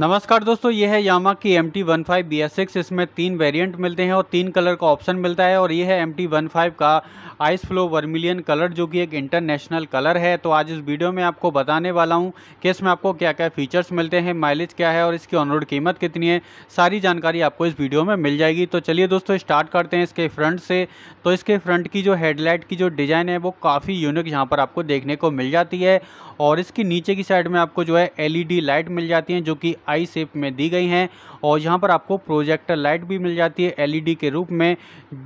नमस्कार दोस्तों ये है यामा की M T one five B S six इसमें तीन वेरिएंट मिलते हैं और तीन कलर का ऑप्शन मिलता है और ये है एम टी वन फाइव का आइस फ्लो वर्मिलियन कलर जो कि एक इंटरनेशनल कलर है तो आज इस वीडियो में आपको बताने वाला हूँ कि इसमें आपको क्या क्या फीचर्स मिलते हैं माइलेज क्या है और इसकी ऑनरोड कीमत कितनी है सारी जानकारी आपको इस वीडियो में मिल जाएगी तो चलिए दोस्तों स्टार्ट करते हैं इसके फ्रंट से तो इसके फ्रंट की जो हेडलाइट की जो डिज़ाइन है वो काफ़ी यूनिक यहाँ पर आपको देखने को मिल जाती है और इसकी नीचे की साइड में आपको जो है एल लाइट e मिल जाती है जो कि आई शेप में दी गई हैं और यहाँ पर आपको प्रोजेक्टर लाइट भी मिल जाती है एलईडी के रूप में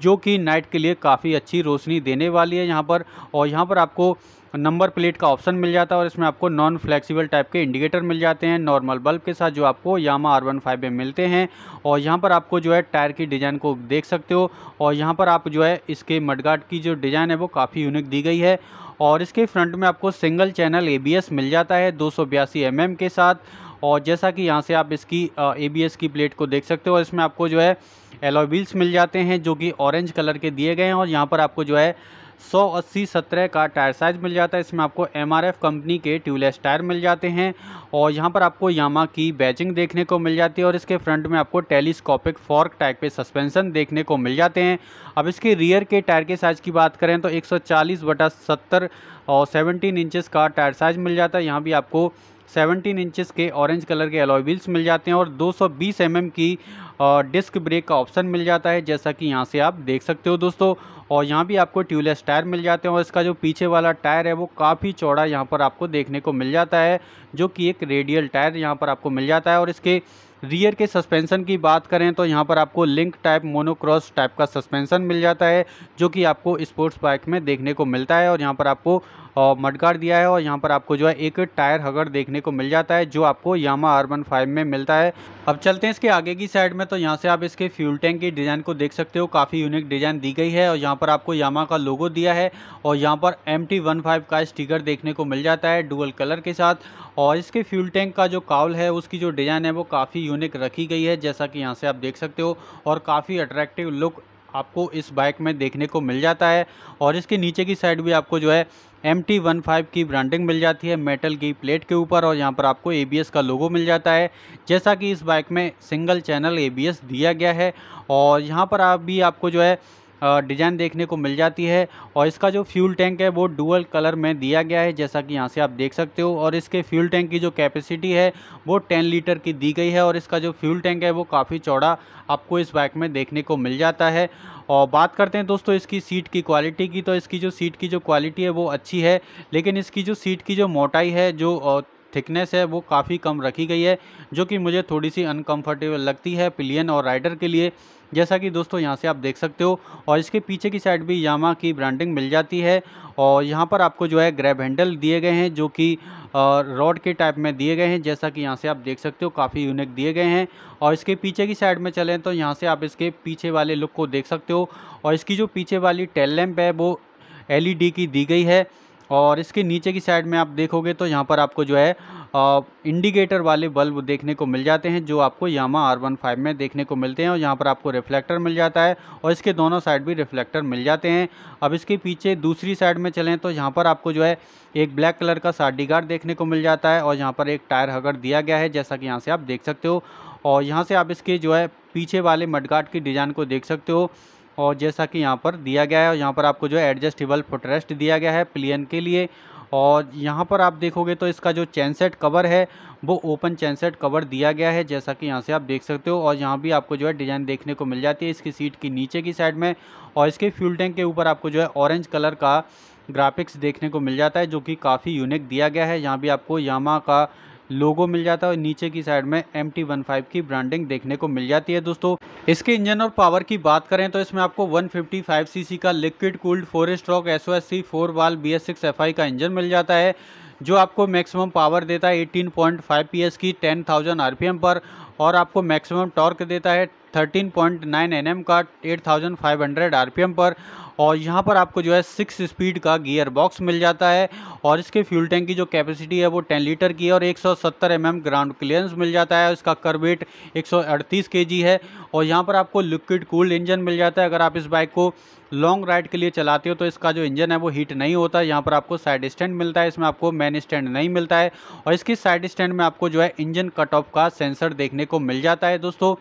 जो कि नाइट के लिए काफ़ी अच्छी रोशनी देने वाली है यहाँ पर और यहाँ पर आपको नंबर प्लेट का ऑप्शन मिल जाता है और इसमें आपको नॉन फ्लेक्सिबल टाइप के इंडिकेटर मिल जाते हैं नॉर्मल बल्ब के साथ जो आपको यामा आर वन फाइव में मिलते हैं और यहाँ पर आपको जो है टायर की डिज़ाइन को देख सकते हो और यहाँ पर आप जो है इसके मडगार्ड की जो डिज़ाइन है वो काफ़ी यूनिक दी गई है और इसके फ्रंट में आपको सिंगल चैनल ए मिल जाता है दो सौ mm के साथ और जैसा कि यहाँ से आप इसकी ए की प्लेट को देख सकते हो और इसमें आपको जो है एलॉय व्हील्स मिल जाते हैं जो कि ऑरेंज कलर के दिए गए हैं और यहाँ पर आपको जो है सौ अस्सी सत्रह का टायर साइज़ मिल जाता है इसमें आपको एम कंपनी के ट्यूबलेस टायर मिल जाते हैं और यहाँ पर आपको यामा की बैचिंग देखने को मिल जाती है और इसके फ्रंट में आपको टेलीस्कोपिक फॉर्क टाइप के सस्पेंशन देखने को मिल जाते हैं अब इसके रियर के टायर के साइज़ की बात करें तो एक सौ बटा सत्तर और सेवनटीन इंचज़ का टायर साइज़ मिल जाता है यहाँ भी आपको 17 इंचेस के ऑरेंज कलर के अलॉय व्हील्स मिल जाते हैं और 220 एम mm की डिस्क ब्रेक का ऑप्शन मिल जाता है जैसा कि यहाँ से आप देख सकते हो दोस्तों और यहाँ भी आपको ट्यूबलेस टायर मिल जाते हैं और इसका जो पीछे वाला टायर है वो काफ़ी चौड़ा यहाँ पर आपको देखने को मिल जाता है जो कि एक रेडियल टायर यहाँ पर आपको मिल जाता है और इसके रियर के सस्पेंसन की बात करें तो यहाँ पर आपको लिंक टाइप मोनोक्रॉस टाइप का सस्पेंसन मिल जाता है जो कि आपको स्पोर्ट्स बाइक में देखने को मिलता है और यहाँ पर आपको मडगार्ड दिया है और यहाँ पर आपको जो है एक टायर हगड़ देखने को मिल जाता है जो आपको यामा आर्बन फाइव में मिलता है अब चलते हैं इसके आगे की साइड में तो यहाँ से आप इसके फ्यूल टैंक की डिज़ाइन को देख सकते हो काफ़ी यूनिक डिज़ाइन दी गई है और यहाँ पर आपको यामा का लोगो दिया है और यहाँ पर एम टी वन फाइव का स्टिकर देखने को मिल जाता है डुअल कलर के साथ और इसके फ्यूल टैंक का जो काउल है उसकी जो डिज़ाइन है वो काफ़ी यूनिक रखी गई है जैसा कि यहाँ से आप देख सकते हो और काफ़ी अट्रैक्टिव लुक आपको इस बाइक में देखने को मिल जाता है और इसके नीचे की साइड भी आपको जो है एम टी वन फाइव की ब्रांडिंग मिल जाती है मेटल की प्लेट के ऊपर और यहाँ पर आपको ए बी एस का लोगो मिल जाता है जैसा कि इस बाइक में single channel A B S दिया गया है और यहाँ पर आप भी आपको जो है डिज़ाइन देखने को मिल जाती है और इसका जो फ्यूल टैंक है वो डुअल कलर में दिया गया है जैसा कि यहाँ से आप देख सकते हो और इसके फ्यूल टैंक की जो कैपेसिटी है वो टेन लीटर की दी गई है और इसका जो फ्यूल टैंक है वो काफ़ी चौड़ा आपको इस बाइक में देखने को मिल जाता है और बात करते हैं दोस्तों इसकी सीट की क्वालिटी की तो इसकी जो सीट की जो क्वालिटी है वो अच्छी है लेकिन इसकी जो सीट की जो मोटाई है जो थिकनेस है वो काफ़ी कम रखी गई है जो कि मुझे थोड़ी सी अनकम्फर्टेबल लगती है पिलियन और राइडर के लिए जैसा कि दोस्तों यहाँ से आप देख सकते हो और इसके पीछे की साइड भी यामा की ब्रांडिंग मिल जाती है और यहाँ पर आपको जो है ग्रैब हैंडल दिए गए हैं जो कि रॉड के टाइप में दिए गए हैं जैसा कि यहाँ से आप देख सकते हो काफ़ी यूनिक दिए गए हैं और इसके पीछे की साइड में चलें तो यहाँ से आप इसके पीछे वाले लुक को देख सकते हो और इसकी जो पीछे वाली टेल लैम्प है वो एल e की दी गई है और इसके नीचे की साइड में आप देखोगे तो यहाँ पर आपको जो है इंडिकेटर वाले बल्ब देखने को मिल जाते हैं जो आपको यामा आर वन फाइव में देखने को मिलते हैं और यहाँ पर आपको रिफ्लेक्टर मिल जाता है और इसके दोनों साइड भी रिफ्लेक्टर मिल जाते हैं अब इसके पीछे दूसरी साइड में चलें तो यहाँ पर आपको जो है एक ब्लैक कलर का साडी गार्ड देखने को मिल जाता है और यहाँ पर एक टायर हगर दिया गया है जैसा कि यहाँ से आप देख सकते हो और यहाँ से आप इसके जो है पीछे वाले मडगार्ड की डिज़ाइन को देख सकते हो और जैसा कि यहाँ पर दिया गया है और यहाँ पर आपको जो है एडजस्टेबल फुटरेस्ट दिया गया है प्लेन के लिए और यहाँ पर आप देखोगे तो इसका जो चैन सेट कवर है वो ओपन चैन सेट कवर दिया गया है जैसा कि यहाँ से आप देख सकते हो और यहाँ भी आपको जो है डिज़ाइन देखने को मिल जाती है इसकी सीट की नीचे की साइड में और इसके फ्यूल टैंक के ऊपर आपको जो है ऑरेंज कलर का ग्राफिक्स देखने को मिल जाता है जो कि काफ़ी यूनिक दिया गया है यहाँ भी आपको यामा का लोगो मिल जाता है और नीचे की साइड में एम टी वन फाइव की ब्रांडिंग देखने को मिल जाती है दोस्तों इसके इंजन और पावर की बात करें तो इसमें आपको one fifty five C C का liquid cooled four stroke S O S C four valve B S six F I का इंजन मिल जाता है जो आपको मैक्सिमम पावर देता है 18.5 पीएस की 10,000 आरपीएम पर और आपको मैक्सिमम टॉर्क देता है 13.9 पॉइंट mm का 8500 आरपीएम पर और यहाँ पर आपको जो है सिक्स स्पीड का गियर बॉक्स मिल जाता है और इसके फ्यूल टैंक की जो कैपेसिटी है वो 10 लीटर की है और 170 सौ mm ग्राउंड क्लियरेंस मिल जाता है इसका करवेट 138 केजी है और यहाँ पर आपको लिक्विड कूल इंजन मिल जाता है अगर आप इस बाइक को लॉन्ग राइड के लिए चलाते हो तो इसका जो इंजन है वो हीट नहीं होता यहाँ पर आपको साइड स्टैंड मिलता है इसमें आपको मैन स्टैंड नहीं मिलता है और इसकी साइड स्टैंड में आपको जो है इंजन कट ऑफ का सेंसर देखने को मिल जाता है दोस्तों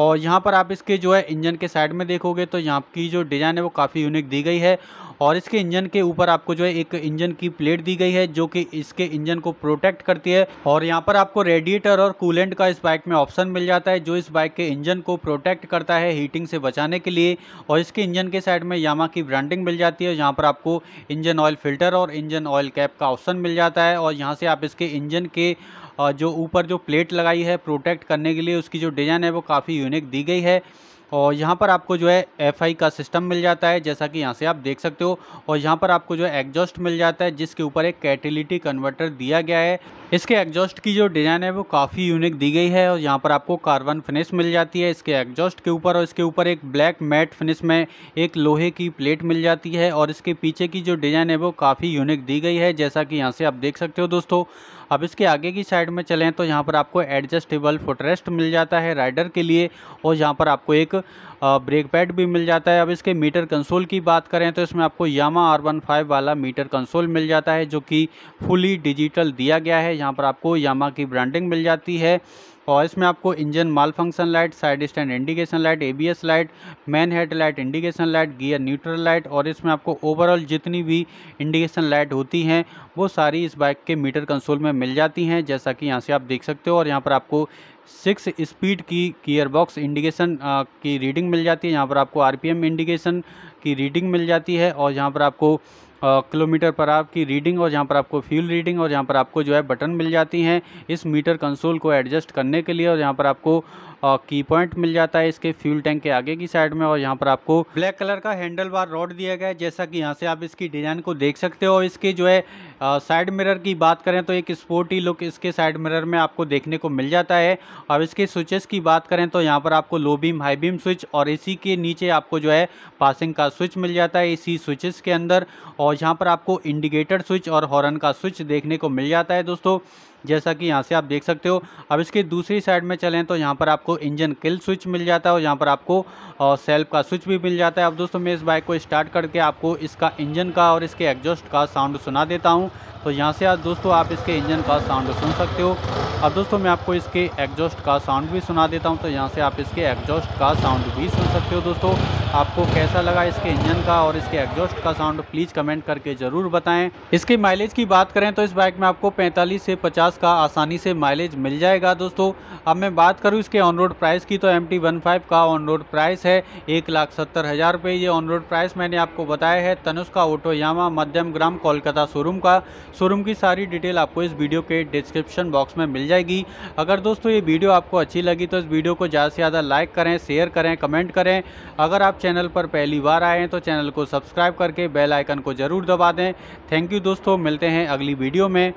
और यहाँ पर आप इसके जो है इंजन के साइड में देखोगे तो यहाँ की जो डिज़ाइन है वो काफ़ी यूनिक दी गई है और इसके इंजन के ऊपर आपको जो है एक इंजन की प्लेट दी गई है जो कि इसके इंजन को प्रोटेक्ट करती है और यहाँ पर आपको रेडिएटर और कूलेंट का इस बाइक में ऑप्शन मिल जाता है जो इस बाइक के इंजन को प्रोटेक्ट करता है हीटिंग से बचाने के लिए और इसके इंजन के साइड में यामा की ब्रांडिंग मिल जाती है यहाँ पर आपको इंजन ऑयल फिल्टर और इंजन ऑयल कैप का ऑप्शन मिल जाता है और यहाँ से आप इसके इंजन के जो ऊपर जो प्लेट लगाई है प्रोटेक्ट करने के लिए उसकी जो डिज़ाइन है वो काफ़ी यूनिक दी गई है और यहाँ पर आपको जो है एफ का सिस्टम मिल जाता है जैसा कि यहाँ से आप देख सकते हो और यहाँ पर आपको जो है एग्जॉस्ट मिल जाता है जिसके ऊपर एक कैटिलिटी कन्वर्टर दिया गया है इसके एग्जॉस्ट की जो डिज़ाइन है वो काफ़ी यूनिक दी गई है और यहाँ पर आपको कार्बन फिनिश मिल जाती है इसके एग्जॉस्ट के ऊपर और इसके ऊपर एक ब्लैक मैट फिनिश में एक लोहे की प्लेट मिल जाती है और इसके पीछे की जो डिज़ाइन है वो काफ़ी यूनिक दी गई है जैसा कि यहाँ से आप देख सकते हो दोस्तों अब इसके आगे की साइड में चलें तो यहाँ पर आपको एडजस्टेबल फुटरेस्ट मिल जाता है राइडर के लिए और यहाँ पर आपको एक ब्रेक पैड भी मिल जाता है अब इसके मीटर कंसोल की बात करें तो इसमें आपको यामा आर वन फाइव वाला मीटर कंसोल मिल जाता है जो कि फुली डिजिटल दिया गया है यहाँ पर आपको यामा की ब्रांडिंग मिल जाती है और इसमें आपको engine malfunction light side stand indication light ABS light main head light indication light gear neutral light और इसमें आपको ओवरऑल जितनी भी इंडिकेशन लाइट होती हैं वो सारी इस बाइक के मीटर कंसोल में मिल जाती हैं जैसा कि यहाँ से आप देख सकते हो और यहाँ पर आपको सिक्स स्पीड की गियर बॉक्स इंडिकेशन की रीडिंग मिल जाती है यहाँ पर आपको आर इंडिकेशन की रीडिंग मिल जाती है और यहाँ पर आपको किलोमीटर पर आपकी रीडिंग और जहाँ पर आपको फ्यूल रीडिंग और जहाँ पर आपको जो है बटन मिल जाती हैं इस मीटर कंसोल को एडजस्ट करने के लिए और जहाँ पर आपको की पॉइंट मिल जाता है इसके फ्यूल टैंक के आगे की साइड में और यहाँ पर आपको ब्लैक कलर का हैंडल बार रॉड दिया गया है जैसा कि यहाँ से आप इसकी डिज़ाइन को देख सकते हो इसके जो है साइड मिरर की बात करें तो एक स्पोर्टी लुक इसके साइड मिरर में आपको देखने को मिल जाता है अब इसके स्विचेस की बात करें तो यहाँ पर आपको low beam high beam switch और इसी के नीचे आपको जो है पासिंग का स्विच मिल जाता है इसी स्विचेस के अंदर और यहाँ पर आपको इंडिकेटर स्विच और हॉर्न का स्विच देखने को मिल जाता है दोस्तों जैसा कि यहाँ से आप देख सकते हो अब इसकी दूसरी साइड में चलें तो यहाँ पर आपको इंजन किल स्विच मिल जाता है और यहाँ पर आपको सेल्फ का स्विच भी मिल जाता है अब दोस्तों मैं इस बाइक को स्टार्ट करके आपको इसका इंजन का और इसके एग्जॉस्ट का साउंड सुना देता हूँ तो यहाँ से आज दोस्तों आप इसके इंजन का साउंड सुन सकते हो अब दोस्तों मैं आपको इसके एग्जॉस्ट का साउंड भी सुना देता हूँ तो यहाँ से आप इसके एग्जॉस्ट का साउंड भी सुन सकते हो दोस्तों आपको कैसा लगा इसके इंजन का और इसके एग्जॉस्ट का साउंड प्लीज़ कमेंट करके ज़रूर बताएं इसके माइलेज की बात करें तो इस बाइक में आपको 45 से 50 का आसानी से माइलेज मिल जाएगा दोस्तों अब मैं बात करूँ इसके ऑन रोड प्राइस की तो एम टी का ऑन रोड प्राइस है एक लाख सत्तर हज़ार रुपये ये ऑन रोड प्राइस मैंने आपको बताया है Tanushka auto Yamaha Madhyamgram Kolkata showroom का शोरूम की सारी डिटेल आपको इस वीडियो के डिस्क्रिप्शन बॉक्स में मिल जाएगी अगर दोस्तों ये वीडियो आपको अच्छी लगी तो इस वीडियो को ज़्यादा से ज़्यादा लाइक करें शेयर करें कमेंट करें अगर आप चैनल पर पहली बार आए हैं तो चैनल को सब्सक्राइब करके बेल आइकन को ज़रूर दबा दें थैंक यू दोस्तों मिलते हैं अगली वीडियो में